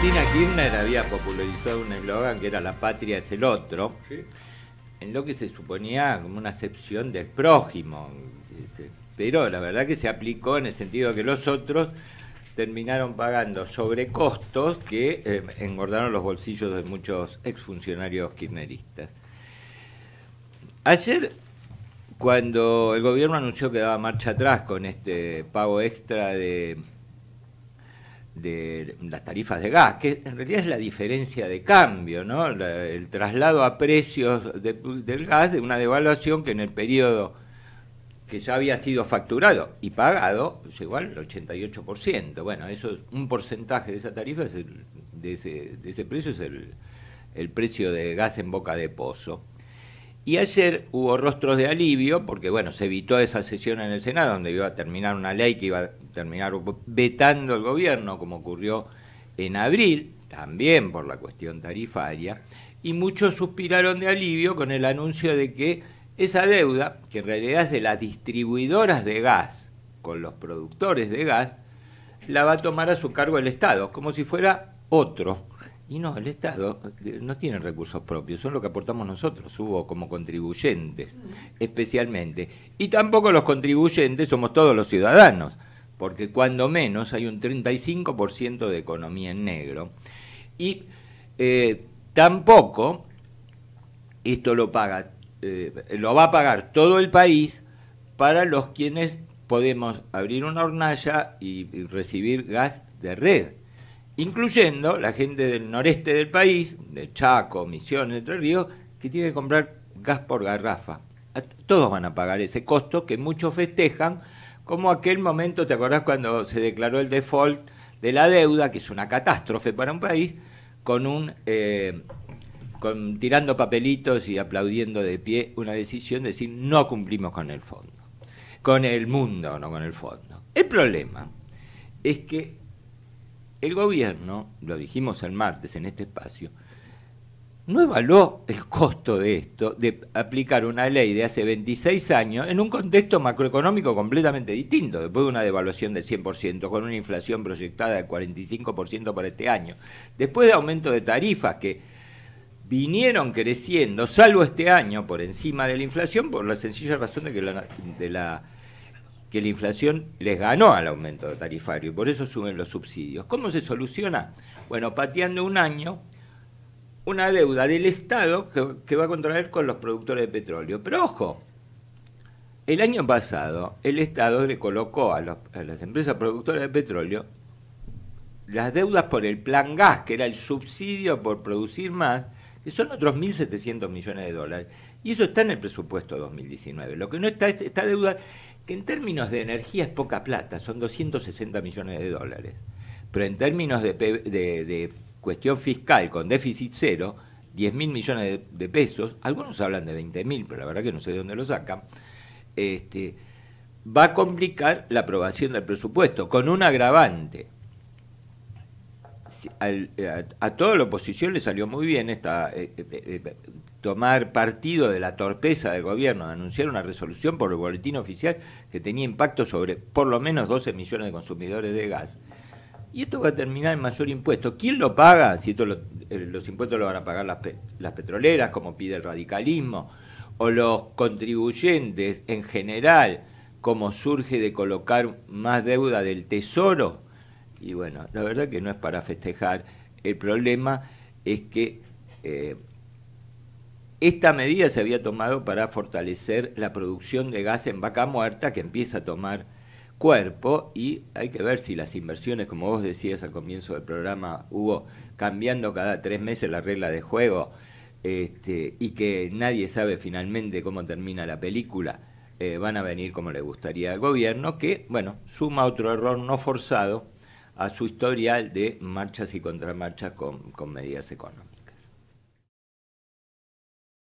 Cristina Kirchner había popularizado un eslogan que era la patria es el otro, en lo que se suponía como una acepción del prójimo, este, pero la verdad que se aplicó en el sentido de que los otros terminaron pagando sobrecostos que eh, engordaron los bolsillos de muchos exfuncionarios kirchneristas. Ayer, cuando el gobierno anunció que daba marcha atrás con este pago extra de de las tarifas de gas, que en realidad es la diferencia de cambio, ¿no? el traslado a precios del gas de una devaluación que en el periodo que ya había sido facturado y pagado es pues igual al 88%. Bueno, eso es un porcentaje de esa tarifa, de, ese, ese, precio, es el, el precio de gas en boca de pozo. Y ayer hubo rostros de alivio, porque bueno, se evitó esa sesión en el Senado, donde iba a terminar una ley que iba terminar vetando el gobierno, como ocurrió en abril, también por la cuestión tarifaria, y muchos suspiraron de alivio con el anuncio de que esa deuda, que en realidad es de las distribuidoras de gas con los productores de gas, la va a tomar a su cargo el Estado, como si fuera otro. Y no, el Estado eh, no tiene recursos propios, son lo que aportamos nosotros, hubo como contribuyentes, mm. especialmente. Y tampoco los contribuyentes somos todos los ciudadanos porque cuando menos hay un 35% de economía en negro. Y eh, tampoco esto lo paga, eh, lo va a pagar todo el país para los quienes podemos abrir una hornalla y, y recibir gas de red, incluyendo la gente del noreste del país, de Chaco, Misiones, Entre Ríos, que tiene que comprar gas por garrafa. Todos van a pagar ese costo que muchos festejan como aquel momento, ¿te acordás cuando se declaró el default de la deuda, que es una catástrofe para un país, con un eh, tirando papelitos y aplaudiendo de pie una decisión de decir no cumplimos con el fondo, con el mundo, no con el fondo. El problema es que el gobierno, lo dijimos el martes en este espacio, no evaluó el costo de esto, de aplicar una ley de hace 26 años en un contexto macroeconómico completamente distinto, después de una devaluación del 100%, con una inflación proyectada del 45% para este año, después de aumento de tarifas que vinieron creciendo, salvo este año, por encima de la inflación, por la sencilla razón de que la, la, que la inflación les ganó al aumento tarifario y por eso suben los subsidios. ¿Cómo se soluciona? Bueno, pateando un año una deuda del Estado que, va a contraer con los productores de petróleo. Pero ojo, el año pasado el Estado le colocó a, las empresas productoras de petróleo las deudas por el plan gas, que era el subsidio por producir más, que son otros 1.700 millones de dólares. Y eso está en el presupuesto 2019. Lo que no está esta deuda, que en términos de energía es poca plata, son 260 millones de dólares. Pero en términos de cuestión fiscal con déficit cero, 10 mil millones de, pesos, algunos hablan de 20 mil, pero la verdad que no sé de dónde lo sacan, este, va a complicar la aprobación del presupuesto con un agravante. a, toda la oposición le salió muy bien esta, eh, eh, eh, tomar partido de la torpeza del gobierno de anunciar una resolución por el boletín oficial que tenía impacto sobre por lo menos 12 millones de consumidores de gas. Y esto va a terminar en mayor impuesto. ¿Quién lo paga? Si esto eh, los impuestos lo van a pagar las, las petroleras, como pide el radicalismo, o los contribuyentes en general, como surge de colocar más deuda del tesoro. Y bueno, la verdad que no es para festejar. El problema es que eh, esta medida se había tomado para fortalecer la producción de gas en vaca muerta que empieza a tomar cuerpo y hay que ver si las inversiones, como vos decías al comienzo del programa, hubo cambiando cada tres meses la regla de juego este, y que nadie sabe finalmente cómo termina la película, eh, van a venir como le gustaría al gobierno, que, bueno, suma otro error no forzado a su historial de marchas y contramarchas con medidas económicas.